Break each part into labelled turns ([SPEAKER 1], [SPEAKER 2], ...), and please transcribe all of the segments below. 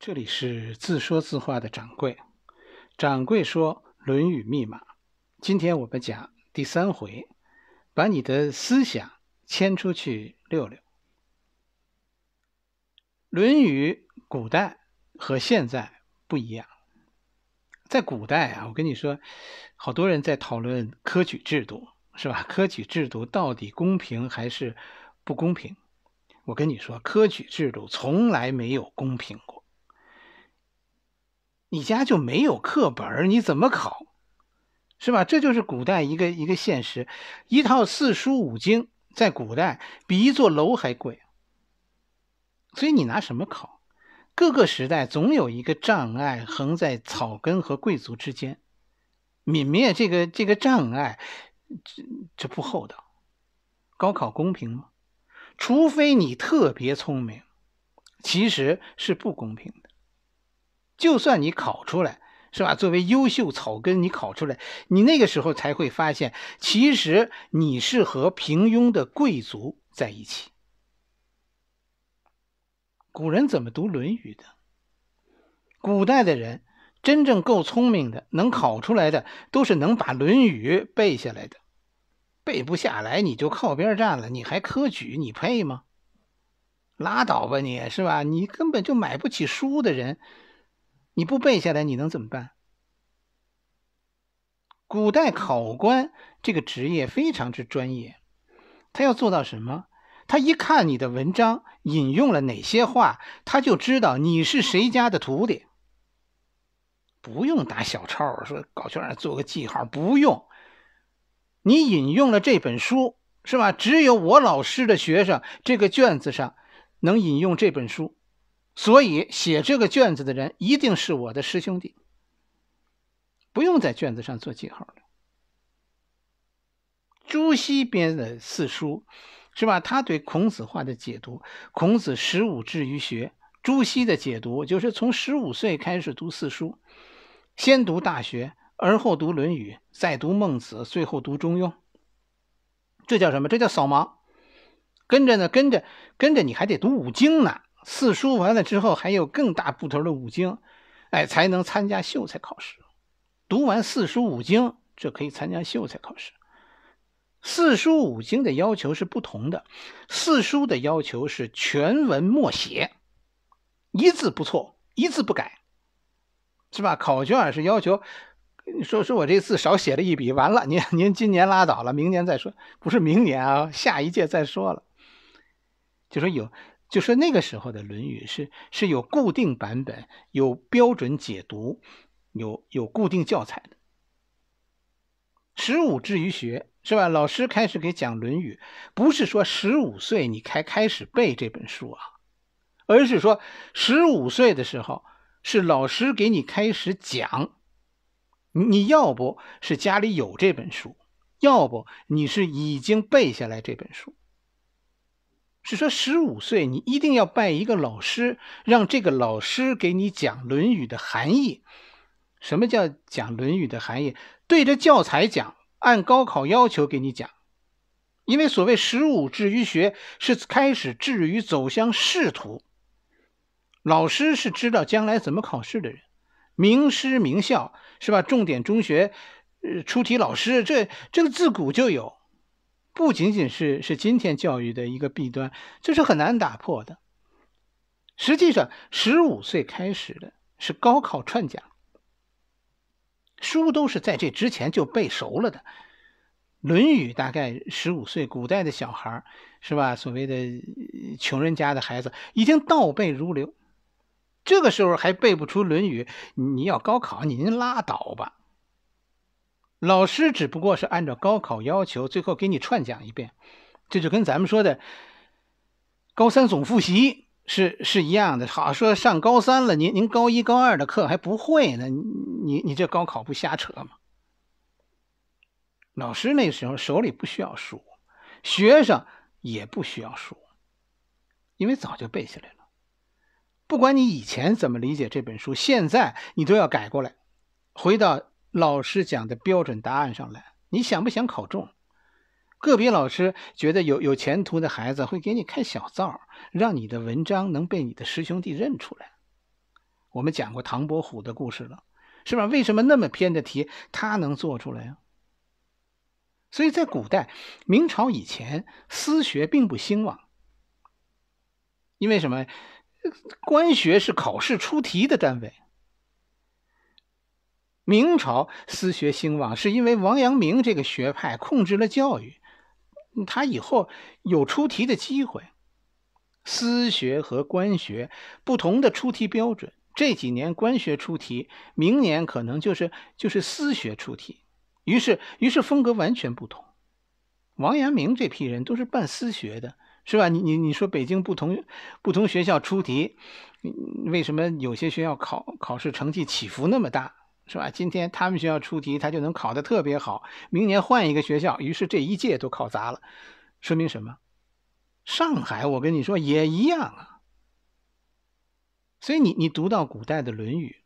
[SPEAKER 1] 这里是自说自话的掌柜。掌柜说《论语密码》，今天我们讲第三回，把你的思想牵出去溜溜。《论语》古代和现在不一样，在古代啊，我跟你说，好多人在讨论科举制度，是吧？科举制度到底公平还是不公平？我跟你说，科举制度从来没有公平过。你家就没有课本你怎么考，是吧？这就是古代一个一个现实，一套四书五经在古代比一座楼还贵，所以你拿什么考？各个时代总有一个障碍横在草根和贵族之间，泯灭这个这个障碍，这这不厚道。高考公平吗？除非你特别聪明，其实是不公平的。就算你考出来，是吧？作为优秀草根，你考出来，你那个时候才会发现，其实你是和平庸的贵族在一起。古人怎么读《论语》的？古代的人真正够聪明的，能考出来的，都是能把《论语》背下来的。背不下来，你就靠边站了。你还科举，你配吗？拉倒吧，你是吧？你根本就买不起书的人。你不背下来，你能怎么办？古代考官这个职业非常之专业，他要做到什么？他一看你的文章引用了哪些话，他就知道你是谁家的徒弟。不用打小抄，说搞卷做个记号，不用。你引用了这本书，是吧？只有我老师的学生，这个卷子上能引用这本书。所以写这个卷子的人一定是我的师兄弟，不用在卷子上做记号了。朱熹编的《四书》，是吧？他对孔子话的解读，孔子十五志于学，朱熹的解读就是从十五岁开始读四书，先读《大学》，而后读《论语》，再读《孟子》，最后读《中庸》。这叫什么？这叫扫盲。跟着呢，跟着跟着，你还得读五经呢。四书完了之后，还有更大部头的五经，哎，才能参加秀才考试。读完四书五经，这可以参加秀才考试。四书五经的要求是不同的，四书的要求是全文默写，一字不错，一字不改，是吧？考卷是要求，说说我这字少写了一笔，完了，您您今年拉倒了，明年再说，不是明年啊，下一届再说了，就说有。就说那个时候的《论语》是是有固定版本、有标准解读、有有固定教材的。十五至于学，是吧？老师开始给讲《论语》，不是说十五岁你开开始背这本书啊，而是说十五岁的时候是老师给你开始讲。你要不是家里有这本书，要不你是已经背下来这本书。是说十五岁，你一定要拜一个老师，让这个老师给你讲《论语》的含义。什么叫讲《论语》的含义？对着教材讲，按高考要求给你讲。因为所谓十五至于学，是开始至于走向仕途。老师是知道将来怎么考试的人，名师名校是吧？重点中学，出题老师，这这个自古就有。不仅仅是是今天教育的一个弊端，这是很难打破的。实际上，十五岁开始的是高考串讲，书都是在这之前就背熟了的。《论语》大概十五岁，古代的小孩是吧？所谓的穷人家的孩子已经倒背如流，这个时候还背不出《论语》，你要高考，您拉倒吧。老师只不过是按照高考要求，最后给你串讲一遍，这就跟咱们说的高三总复习是是一样的。好说上高三了，您您高一高二的课还不会呢，你你这高考不瞎扯吗？老师那时候手里不需要书，学生也不需要书，因为早就背下来了。不管你以前怎么理解这本书，现在你都要改过来，回到。老师讲的标准答案上来，你想不想考中？个别老师觉得有有前途的孩子会给你开小灶，让你的文章能被你的师兄弟认出来。我们讲过唐伯虎的故事了，是吧？为什么那么偏的题他能做出来呀？所以在古代，明朝以前私学并不兴旺，因为什么？官学是考试出题的单位。明朝私学兴旺，是因为王阳明这个学派控制了教育，他以后有出题的机会。私学和官学不同的出题标准，这几年官学出题，明年可能就是就是私学出题，于是于是风格完全不同。王阳明这批人都是办私学的，是吧？你你你说北京不同不同学校出题，为什么有些学校考考试成绩起伏那么大？是吧？今天他们学校出题，他就能考得特别好。明年换一个学校，于是这一届都考砸了。说明什么？上海，我跟你说也一样啊。所以你你读到古代的《论语》，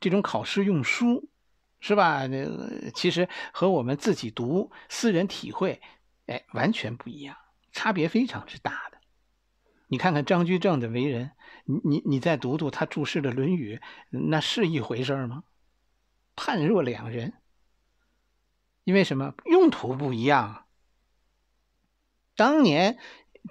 [SPEAKER 1] 这种考试用书，是吧？这其实和我们自己读、私人体会，哎，完全不一样，差别非常之大。的，你看看张居正的为人，你你你再读读他注释的《论语》，那是一回事吗？判若两人，因为什么用途不一样？当年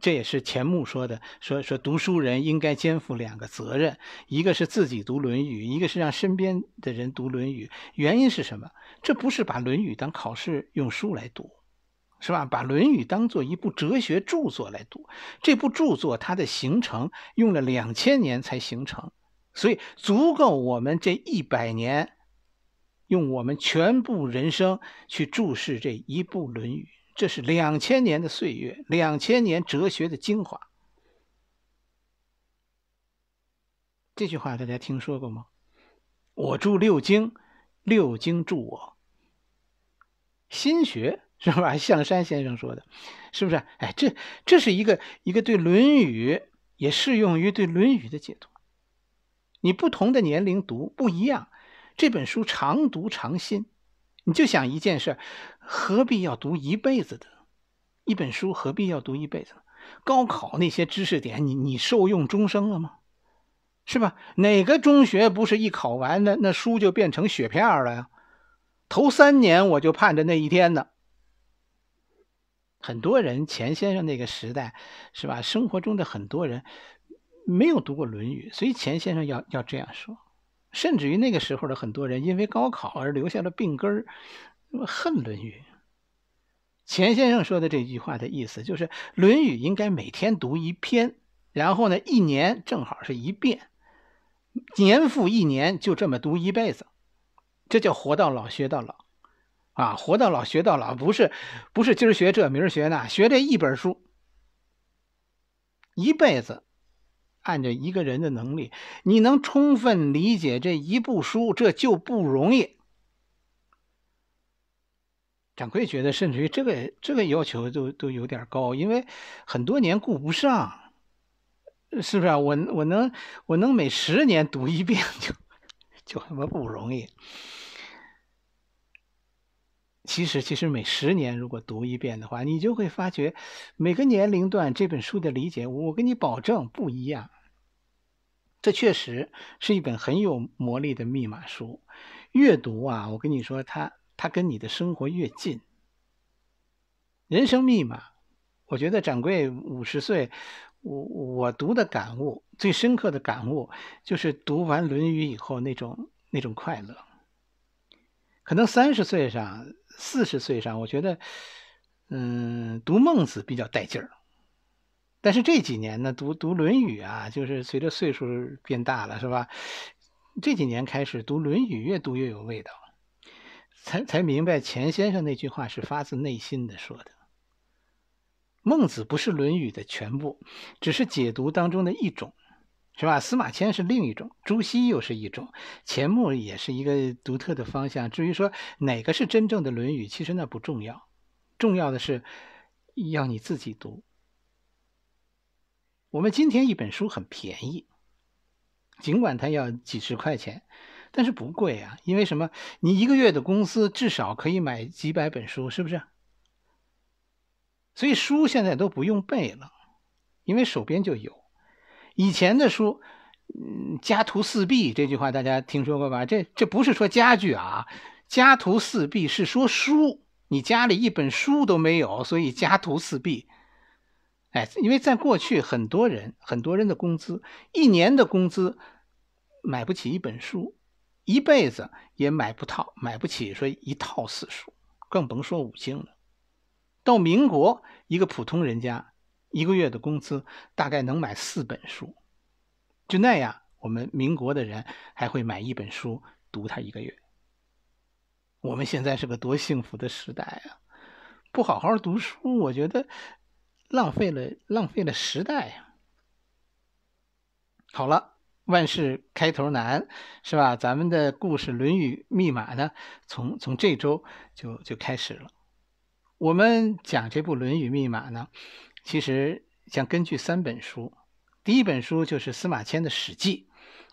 [SPEAKER 1] 这也是钱穆说的，说说读书人应该肩负两个责任，一个是自己读《论语》，一个是让身边的人读《论语》。原因是什么？这不是把《论语》当考试用书来读，是吧？把《论语》当做一部哲学著作来读。这部著作它的形成用了两千年才形成，所以足够我们这一百年。用我们全部人生去注视这一部《论语》，这是两千年的岁月，两千年哲学的精华。这句话大家听说过吗？我住六经，六经住我。心学是吧？象山先生说的，是不是？哎，这这是一个一个对《论语》也适用于对《论语》的解读。你不同的年龄读不一样。这本书常读常新，你就想一件事何必要读一辈子的一本书？何必要读一辈子？高考那些知识点，你你受用终生了吗？是吧？哪个中学不是一考完那那书就变成雪片了呀？头三年我就盼着那一天呢。很多人，钱先生那个时代，是吧？生活中的很多人没有读过《论语》，所以钱先生要要这样说。甚至于那个时候的很多人，因为高考而留下了病根儿，那么恨《论语》。钱先生说的这句话的意思就是，《论语》应该每天读一篇，然后呢，一年正好是一遍，年复一年，就这么读一辈子。这叫活到老学到老，啊，活到老学到老，不是不是今儿学这明儿学那，学这一本书，一辈子。看着一个人的能力，你能充分理解这一部书，这就不容易。掌柜觉得，甚至于这个这个要求都都有点高，因为很多年顾不上，是不是啊？我我能我能每十年读一遍，就就他妈不容易。其实其实每十年如果读一遍的话，你就会发觉每个年龄段这本书的理解，我跟你保证不一样。这确实是一本很有魔力的密码书，越读啊，我跟你说，它它跟你的生活越近。人生密码，我觉得掌柜五十岁，我我读的感悟最深刻的感悟，就是读完《论语》以后那种那种快乐。可能三十岁上、四十岁上，我觉得，嗯，读《孟子》比较带劲儿。但是这几年呢，读读《论语》啊，就是随着岁数变大了，是吧？这几年开始读《论语》，越读越有味道，才才明白钱先生那句话是发自内心的说的。孟子不是《论语》的全部，只是解读当中的一种，是吧？司马迁是另一种，朱熹又是一种，钱穆也是一个独特的方向。至于说哪个是真正的《论语》，其实那不重要，重要的是要你自己读。我们今天一本书很便宜，尽管它要几十块钱，但是不贵啊。因为什么？你一个月的工资至少可以买几百本书，是不是？所以书现在都不用背了，因为手边就有。以前的书，嗯，“家徒四壁”这句话大家听说过吧？这这不是说家具啊，“家徒四壁”是说书，你家里一本书都没有，所以家徒四壁。哎，因为在过去，很多人很多人的工资一年的工资买不起一本书，一辈子也买不套，买不起说一套四书，更甭说五经了。到民国，一个普通人家一个月的工资大概能买四本书，就那样，我们民国的人还会买一本书读它一个月。我们现在是个多幸福的时代啊！不好好读书，我觉得。浪费了，浪费了时代呀！好了，万事开头难，是吧？咱们的故事《论语密码》呢，从从这周就就开始了。我们讲这部《论语密码》呢，其实想根据三本书。第一本书就是司马迁的《史记》，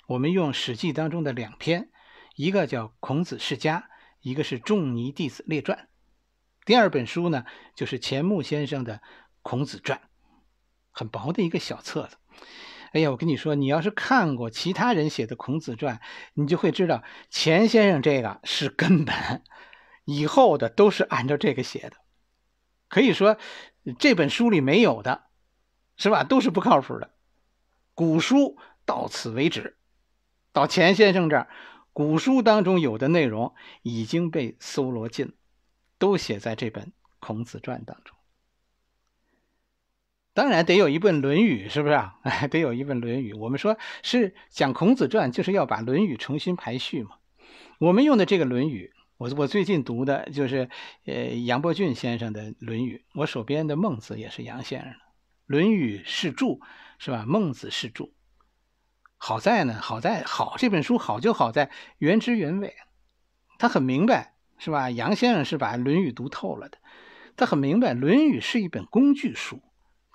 [SPEAKER 1] 我们用《史记》当中的两篇，一个叫《孔子世家》，一个是《仲尼弟子列传》。第二本书呢，就是钱穆先生的。《孔子传》很薄的一个小册子，哎呀，我跟你说，你要是看过其他人写的《孔子传》，你就会知道钱先生这个是根本，以后的都是按照这个写的。可以说，这本书里没有的，是吧？都是不靠谱的。古书到此为止，到钱先生这儿，古书当中有的内容已经被搜罗尽都写在这本《孔子传》当中。当然得有一本《论语》，是不是啊？哎，得有一本《论语》。我们说是讲孔子传，就是要把《论语》重新排序嘛。我们用的这个《论语》，我我最近读的就是呃杨伯峻先生的《论语》。我手边的《孟子》也是杨先生的，《论语》是注，是吧？《孟子》是注。好在呢，好在好这本书好就好在原汁原味。他很明白，是吧？杨先生是把《论语》读透了的，他很明白，《论语》是一本工具书。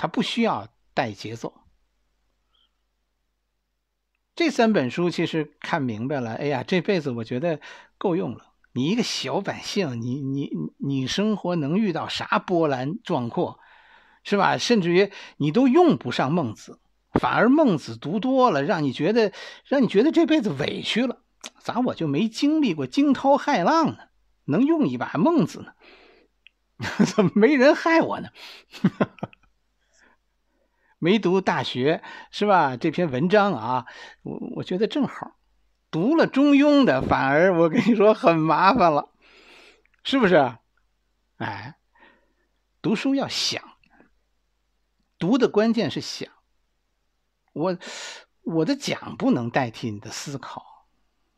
[SPEAKER 1] 他不需要带节奏。这三本书其实看明白了，哎呀，这辈子我觉得够用了。你一个小百姓，你你你生活能遇到啥波澜壮阔，是吧？甚至于你都用不上孟子，反而孟子读多了，让你觉得让你觉得这辈子委屈了。咋我就没经历过惊涛骇浪呢？能用一把孟子呢？怎么没人害我呢？没读大学是吧？这篇文章啊，我我觉得正好，读了中庸的反而我跟你说很麻烦了，是不是？哎，读书要想，读的关键是想。我我的讲不能代替你的思考，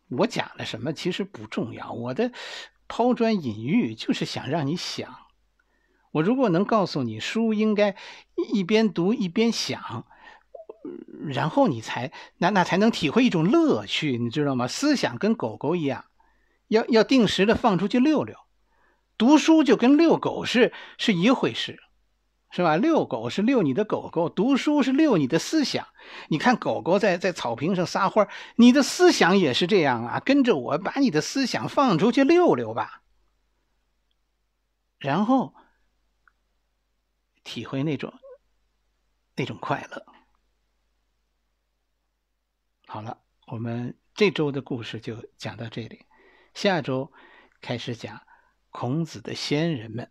[SPEAKER 1] 我讲了什么其实不重要，我的抛砖引玉就是想让你想。我如果能告诉你，书应该一边读一边想，然后你才那那才能体会一种乐趣，你知道吗？思想跟狗狗一样，要要定时的放出去溜溜，读书就跟遛狗是是一回事，是吧？遛狗是遛你的狗狗，读书是遛你的思想。你看狗狗在在草坪上撒欢，你的思想也是这样啊，跟着我把你的思想放出去溜溜吧，然后。体会那种那种快乐。好了，我们这周的故事就讲到这里，下周开始讲孔子的先人们。